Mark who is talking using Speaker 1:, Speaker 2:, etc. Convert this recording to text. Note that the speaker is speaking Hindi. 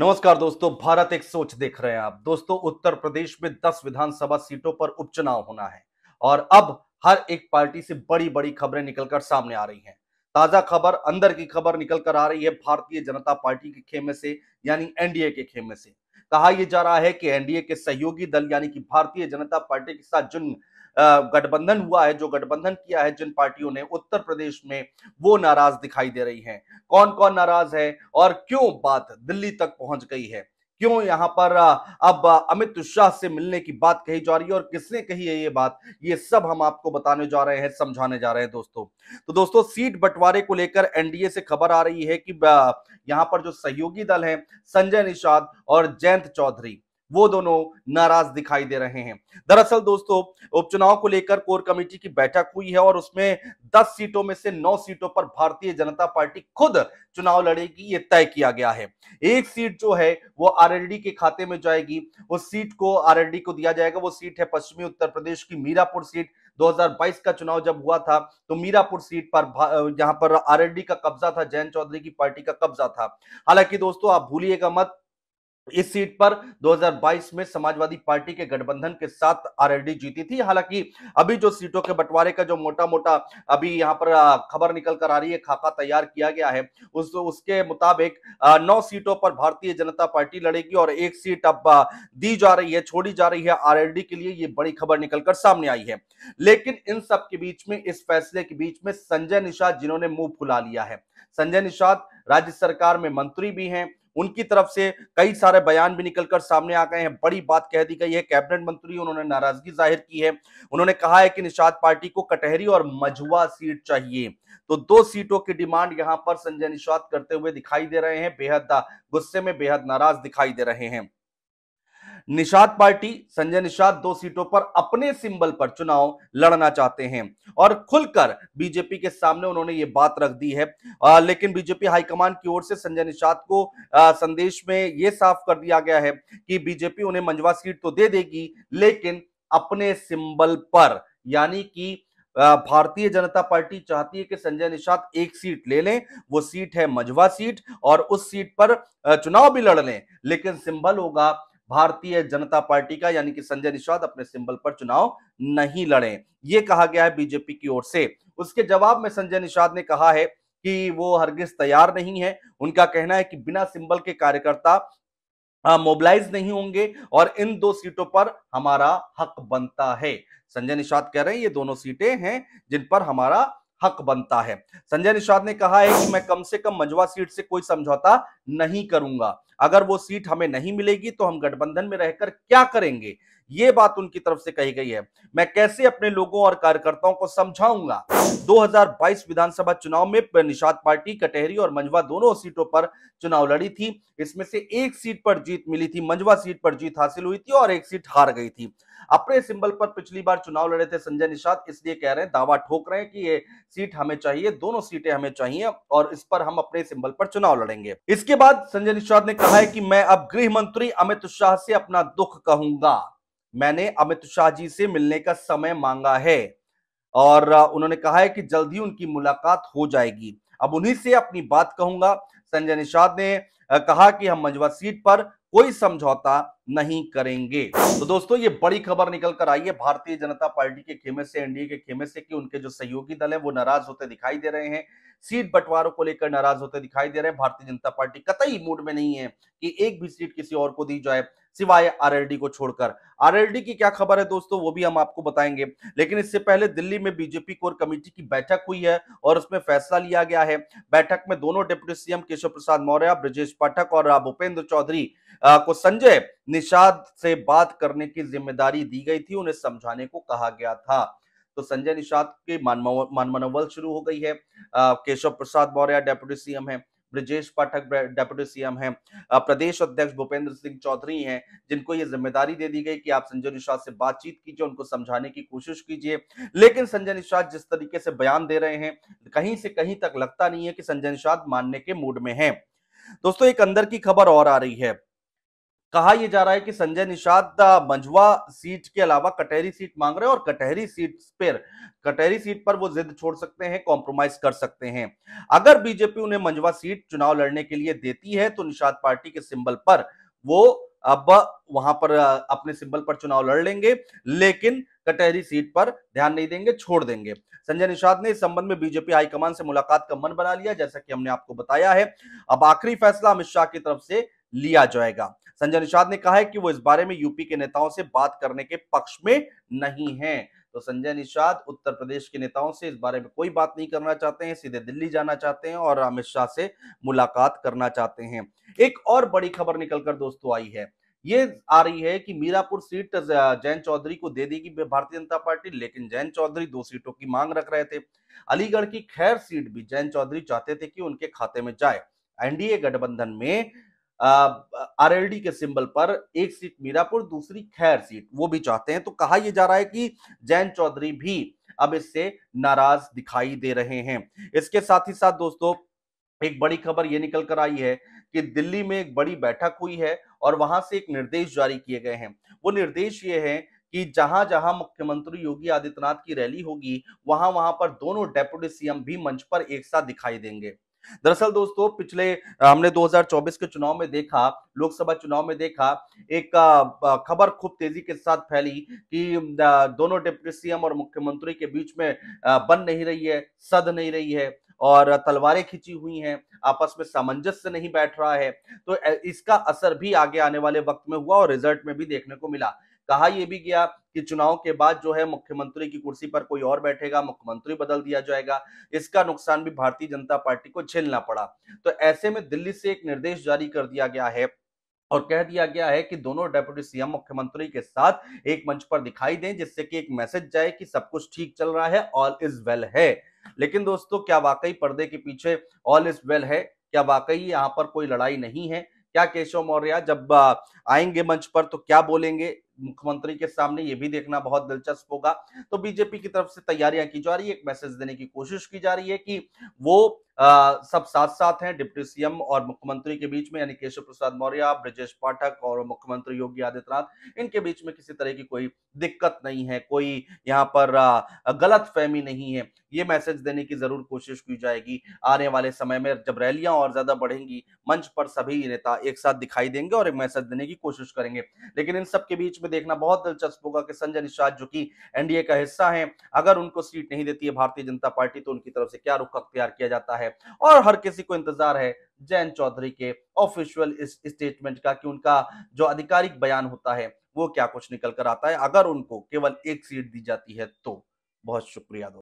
Speaker 1: नमस्कार दोस्तों भारत एक सोच देख रहे हैं आप दोस्तों उत्तर प्रदेश में 10 विधानसभा सीटों पर उपचुनाव होना है और अब हर एक पार्टी से बड़ी बड़ी खबरें निकलकर सामने आ रही हैं ताजा खबर अंदर की खबर निकलकर आ रही है भारतीय जनता पार्टी के खेमे से यानी एनडीए के खेमे से कहा यह जा रहा है कि एनडीए के सहयोगी दल यानी कि भारतीय जनता पार्टी के साथ जुन गठबंधन हुआ है जो गठबंधन किया है जिन पार्टियों ने उत्तर प्रदेश में वो नाराज दिखाई दे रही हैं कौन कौन नाराज है और क्यों बात दिल्ली तक पहुंच गई है क्यों यहाँ पर अब अमित शाह से मिलने की बात कही जा रही है और किसने कही है ये बात ये सब हम आपको बताने जा रहे हैं समझाने जा रहे हैं दोस्तों तो दोस्तों सीट बंटवारे को लेकर एनडीए से खबर आ रही है कि यहाँ पर जो सहयोगी दल है संजय निषाद और जयंत चौधरी वो दोनों नाराज दिखाई दे रहे हैं दरअसल दोस्तों उपचुनाव को लेकर कोर कमेटी की बैठक हुई है और उसमें 10 सीटों में से 9 सीटों पर भारतीय जनता पार्टी खुद चुनाव लड़ेगी ये तय किया गया है एक सीट जो है वो आरएलडी के खाते में जाएगी उस सीट को आरएलडी को दिया जाएगा वो सीट है पश्चिमी उत्तर प्रदेश की मीरापुर सीट 2022 का चुनाव जब हुआ था तो मीरापुर सीट पर जहां पर आरएलडी का कब्जा था जैन चौधरी की पार्टी का कब्जा था हालांकि दोस्तों आप भूलिएगा मत इस सीट पर 2022 में समाजवादी पार्टी के गठबंधन के साथ आरएलडी जीती थी हालांकि अभी जो सीटों के बंटवारे का जो मोटा मोटा अभी यहाँ पर खबर निकल कर आ रही है खाका तैयार किया गया है उस उसके मुताबिक नौ सीटों पर भारतीय जनता पार्टी लड़ेगी और एक सीट अब दी जा रही है छोड़ी जा रही है आरएलडी के लिए ये बड़ी खबर निकलकर सामने आई है लेकिन इन सब के बीच में इस फैसले के बीच में संजय निषाद जिन्होंने मुंह फुला लिया है संजय निषाद राज्य सरकार में मंत्री भी हैं उनकी तरफ से कई सारे बयान भी निकलकर सामने आ गए हैं बड़ी बात कह दी गई है कैबिनेट मंत्री उन्होंने नाराजगी जाहिर की है उन्होंने कहा है कि निषाद पार्टी को कटहरी और मझुआ सीट चाहिए तो दो सीटों की डिमांड यहां पर संजय निषाद करते हुए दिखाई दे रहे हैं बेहद गुस्से में बेहद नाराज दिखाई दे रहे हैं निषाद पार्टी संजय निषाद दो सीटों पर अपने सिंबल पर चुनाव लड़ना चाहते हैं और खुलकर बीजेपी के सामने उन्होंने ये बात रख दी है आ, लेकिन बीजेपी हाईकमान की ओर से संजय निषाद को आ, संदेश में ये साफ कर दिया गया है कि बीजेपी उन्हें मंजवा सीट तो दे देगी लेकिन अपने सिंबल पर यानी कि भारतीय जनता पार्टी चाहती है कि संजय निषाद एक सीट ले लें वो सीट है मझवा सीट और उस सीट पर चुनाव भी लड़ लें लेकिन सिंबल होगा भारतीय जनता पार्टी का यानी कि संजय निषाद अपने सिंबल पर चुनाव नहीं लड़े ये कहा गया है बीजेपी की ओर से उसके जवाब में संजय निषाद ने कहा है कि वो हरगिज तैयार नहीं है उनका कहना है कि बिना सिंबल के कार्यकर्ता मोबिलाइज नहीं होंगे और इन दो सीटों पर हमारा हक बनता है संजय निषाद कह रहे हैं ये दोनों सीटें हैं जिन पर हमारा हक बनता है संजय निषाद ने कहा है कि मैं कम से कम मंजवा सीट से कोई समझौता नहीं करूंगा अगर वो सीट हमें नहीं मिलेगी तो हम गठबंधन में रहकर क्या करेंगे ये बात उनकी तरफ से कही गई है मैं कैसे अपने लोगों और कार्यकर्ताओं को समझाऊंगा 2022 विधानसभा चुनाव में निषाद पार्टी कटहरी और मंजवा दोनों सीटों पर चुनाव लड़ी थी इसमें से एक सीट पर जीत मिली थी मंजवा सीट पर जीत हासिल हुई थी और एक सीट हार गई थी अपने सिंबल पर पिछली बार चुनाव लड़े थे संजय निषाद इसलिए कह रहे हैं दावा ठोक रहे हैं कि ये सीट हमें चाहिए दोनों सीटें हमें चाहिए और इस पर हम अपने सिंबल पर चुनाव लड़ेंगे इसके बाद संजय निषाद ने कहा है कि मैं अब गृह मंत्री अमित शाह से अपना दुख कहूंगा मैंने अमित शाह जी से मिलने का समय मांगा है और उन्होंने कहा है कि जल्द ही उनकी मुलाकात हो जाएगी अब उन्हीं से अपनी बात कहूंगा संजय निषाद ने कहा कि हम मंजवा सीट पर कोई समझौता नहीं करेंगे तो दोस्तों ये बड़ी खबर निकल कर आई है भारतीय जनता पार्टी के खेमे से एनडीए के खेमे से कि उनके जो सहयोगी दल है वो नाराज होते दिखाई दे रहे हैं सीट बंटवारों को लेकर नाराज होते दिखाई दे रहे हैं भारतीय जनता पार्टी कतई मूड में नहीं है कि एक भी सीट किसी और को दी जाए सिवाय आरएलडी को छोड़कर आरएलडी की क्या खबर है दोस्तों वो भी हम आपको बताएंगे लेकिन इससे पहले दिल्ली में बीजेपी कोर कमेटी की बैठक हुई है और उसमें फैसला लिया गया है बैठक में दोनों डिप्टी सीएम केशव प्रसाद मौर्य ब्रजेश पाठक और भूपेंद्र चौधरी को संजय निषाद से बात करने की जिम्मेदारी दी गई थी उन्हें समझाने को कहा गया था तो संजय निषाद के मान मनोबल शुरू हो गई है केशव प्रसाद मौर्य डेप्यूटी सीएम है ब्रजेश पाठक डेप्यूटी सीएम है प्रदेश अध्यक्ष भूपेंद्र सिंह चौधरी हैं जिनको ये जिम्मेदारी दे दी गई कि आप संजय निषाद से बातचीत कीजिए उनको समझाने की कोशिश कीजिए लेकिन संजय निषाद जिस तरीके से बयान दे रहे हैं कहीं से कहीं तक लगता नहीं है कि संजय निषाद मानने के मूड में है दोस्तों एक अंदर की खबर और आ रही है कहा यह जा रहा है कि संजय निषाद मंझवा सीट के अलावा कटहरी सीट मांग रहे हैं और कटहरी सीट पर कटहरी सीट पर वो जिद छोड़ सकते हैं कॉम्प्रोमाइज कर सकते हैं अगर बीजेपी उन्हें मंझुआ सीट चुनाव लड़ने के लिए देती है तो निषाद पार्टी के सिंबल पर वो अब वहां पर अपने सिंबल पर चुनाव लड़ लेंगे लेकिन कटहरी सीट पर ध्यान नहीं देंगे छोड़ देंगे संजय निषाद ने इस संबंध में बीजेपी हाईकमान से मुलाकात का मन बना लिया जैसा कि हमने आपको बताया है अब आखिरी फैसला अमित शाह की तरफ से लिया जाएगा संजय निषाद ने कहा है कि वो इस बारे में यूपी के नेताओं से बात करने के पक्ष में नहीं है तो संजय निषाद उत्तर प्रदेश के नेताओं से इस बारे में कोई बात नहीं करना चाहते हैं सीधे दिल्ली जाना चाहते हैं और अमित शाह से मुलाकात करना चाहते हैं एक और बड़ी खबर निकलकर दोस्तों आई है ये आ रही है कि मीरापुर सीट जैन चौधरी को दे देगी भारतीय जनता पार्टी लेकिन जैन चौधरी दो सीटों की मांग रख रहे थे अलीगढ़ की खैर सीट भी जैन चौधरी चाहते थे कि उनके खाते में जाए एनडीए गठबंधन में आरएलडी के सिंबल पर एक सीट मीरापुर दूसरी खैर सीट वो भी चाहते हैं तो कहा यह जा रहा है कि जैन चौधरी भी अब इससे नाराज दिखाई दे रहे हैं इसके साथ ही साथ दोस्तों एक बड़ी खबर ये निकल कर आई है कि दिल्ली में एक बड़ी बैठक हुई है और वहां से एक निर्देश जारी किए गए हैं वो निर्देश ये है कि जहां जहां मुख्यमंत्री योगी आदित्यनाथ की रैली होगी वहां वहां पर दोनों डेप्यूटी सीएम भी मंच पर एक साथ दिखाई देंगे दरअसल दोस्तों पिछले हमने 2024 के चुनाव में देखा लोकसभा चुनाव में देखा एक खबर खूब तेजी के साथ फैली कि दोनों डिप्टी सीएम और मुख्यमंत्री के बीच में बन नहीं रही है सद नहीं रही है और तलवारें खिंची हुई हैं आपस में सामंजस्य नहीं बैठ रहा है तो इसका असर भी आगे आने वाले वक्त में हुआ और रिजल्ट में भी देखने को मिला कहा यह भी गया कि चुनाव के बाद जो है मुख्यमंत्री की कुर्सी पर कोई और बैठेगा मुख्यमंत्री बदल दिया जाएगा इसका नुकसान भी भारतीय जनता पार्टी को झेलना पड़ा तो ऐसे में दिल्ली से एक निर्देश जारी कर दिया गया है और कह दिया गया है कि दोनों डेप्यूटी सीएम मुख्यमंत्री के साथ एक मंच पर दिखाई दें जिससे कि एक मैसेज जाए कि सब कुछ ठीक चल रहा है ऑल इज वेल है लेकिन दोस्तों क्या वाकई पर्दे के पीछे ऑल इज वेल है क्या वाकई यहाँ पर कोई लड़ाई नहीं है क्या केशव मौर्य जब आएंगे मंच पर तो क्या बोलेंगे मुख्यमंत्री के सामने ये भी देखना बहुत दिलचस्प होगा तो बीजेपी की तरफ से तैयारियां की जा रही है एक मैसेज देने की कोशिश की जा रही है कि वो आ, सब साथ साथ हैं डिप्टी सीएम और मुख्यमंत्री के बीच में यानी केशव प्रसाद मौर्य ब्रजेश पाठक और मुख्यमंत्री योगी आदित्यनाथ इनके बीच में किसी तरह की कोई दिक्कत नहीं है कोई यहाँ पर गलत फहमी नहीं है ये मैसेज देने की जरूर कोशिश की जाएगी आने वाले समय में जब रैलियां और ज्यादा बढ़ेंगी मंच पर सभी नेता एक साथ दिखाई देंगे और एक मैसेज देने की कोशिश करेंगे लेकिन इन सबके बीच में देखना बहुत दिलचस्प होगा कि संजय निषाद जो कि एनडीए का हिस्सा है अगर उनको सीट नहीं देती है भारतीय जनता पार्टी तो उनकी तरफ से क्या रुख अख्तियार किया जाता है है और हर किसी को इंतजार है जैन चौधरी के ऑफिशियल स्टेटमेंट का कि उनका जो आधिकारिक बयान होता है वो क्या कुछ निकल कर आता है अगर उनको केवल एक सीट दी जाती है तो बहुत शुक्रिया